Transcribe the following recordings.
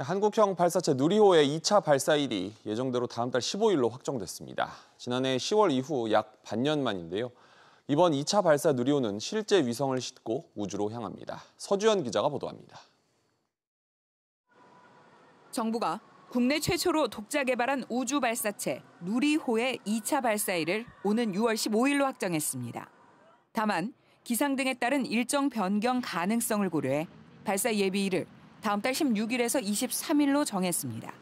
한국형 발사체 누리호의 2차 발사일이 예정대로 다음 달 15일로 확정됐습니다. 지난해 10월 이후 약 반년 만인데요. 이번 2차 발사 누리호는 실제 위성을 싣고 우주로 향합니다. 서주현 기자가 보도합니다. 정부가 국내 최초로 독자 개발한 우주 발사체 누리호의 2차 발사일을 오는 6월 15일로 확정했습니다. 다만 기상 등에 따른 일정 변경 가능성을 고려해 발사 예비일을 다음 달 16일에서 23일로 정했습니다.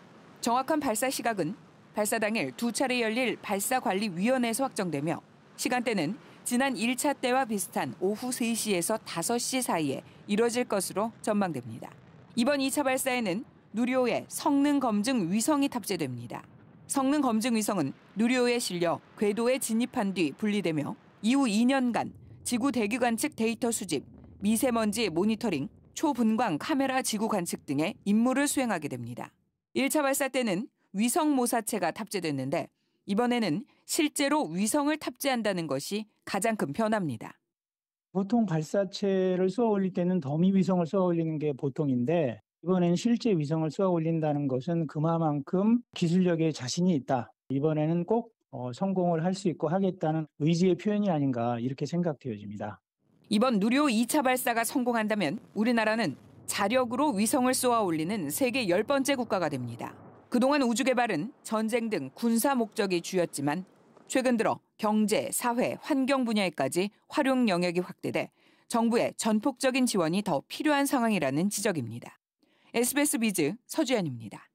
정확한 발사 시각은 발사 당일 두 차례 열릴 발사관리위원회에서 확정되며 시간대는 지난 1차 때와 비슷한 오후 3시에서 5시 사이에 이뤄질 것으로 전망됩니다. 이번 2차 발사에는 누리호의 성능 검증 위성이 탑재됩니다. 성능 검증 위성은 누리호에 실려 궤도에 진입한 뒤 분리되며 이후 2년간 지구 대기관 측 데이터 수집, 미세먼지 모니터링, 초분광 카메라 지구 관측 등의 임무를 수행하게 됩니다. 1차 발사 때는 위성 모사체가 탑재됐는데 이번에는 실제로 위성을 탑재한다는 것이 가장 큰 변화입니다. 보통 발사체를 쏘아 올릴 때는 더미 위성을 쏘아 올리는 게 보통인데 이번에는 실제 위성을 쏘아 올린다는 것은 그만큼 마 기술력에 자신이 있다. 이번에는 꼭 어, 성공을 할 수 있고 하겠다는 의지의 표현이 아닌가 이렇게 생각되어집니다. 이번 누료 2차 발사가 성공한다면 우리나라는 자력으로 위성을 쏘아 올리는 세계 10번째 국가가 됩니다. 그동안 우주 개발은 전쟁 등 군사 목적이 주였지만 최근 들어 경제, 사회, 환경 분야에까지 활용 영역이 확대돼 정부의 전폭적인 지원이 더 필요한 상황이라는 지적입니다. SBS 비즈 서주연입니다.